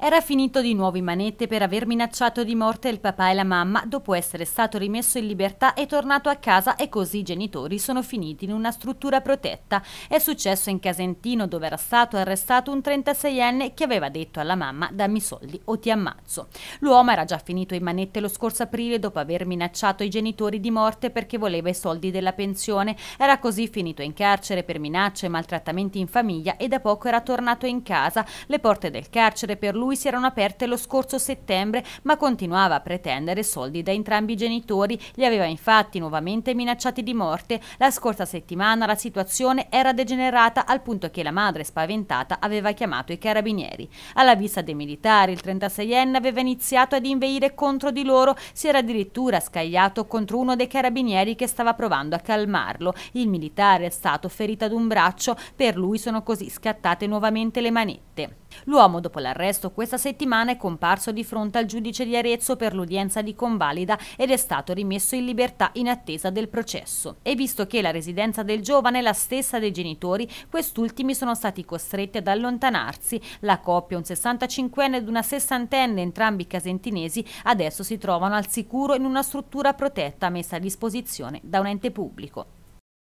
Era finito di nuovo in manette per aver minacciato di morte il papà e la mamma dopo essere stato rimesso in libertà e tornato a casa e così i genitori sono finiti in una struttura protetta. È successo in Casentino dove era stato arrestato un 36enne che aveva detto alla mamma dammi soldi o ti ammazzo. L'uomo era già finito in manette lo scorso aprile dopo aver minacciato i genitori di morte perché voleva i soldi della pensione. Era così finito in carcere per minacce e maltrattamenti in famiglia e da poco era tornato in casa. Le porte del carcere per lui lui si erano aperte lo scorso settembre, ma continuava a pretendere soldi da entrambi i genitori. Li aveva infatti nuovamente minacciati di morte. La scorsa settimana la situazione era degenerata al punto che la madre spaventata aveva chiamato i carabinieri. Alla vista dei militari, il 36enne aveva iniziato ad inveire contro di loro, si era addirittura scagliato contro uno dei carabinieri che stava provando a calmarlo. Il militare è stato ferito ad un braccio, per lui sono così scattate nuovamente le manette morte. L'uomo, dopo l'arresto, questa settimana è comparso di fronte al giudice di Arezzo per l'udienza di convalida ed è stato rimesso in libertà in attesa del processo. E visto che la residenza del giovane è la stessa dei genitori, quest'ultimi sono stati costretti ad allontanarsi. La coppia, un 65enne ed una 60enne, entrambi casentinesi, adesso si trovano al sicuro in una struttura protetta messa a disposizione da un ente pubblico.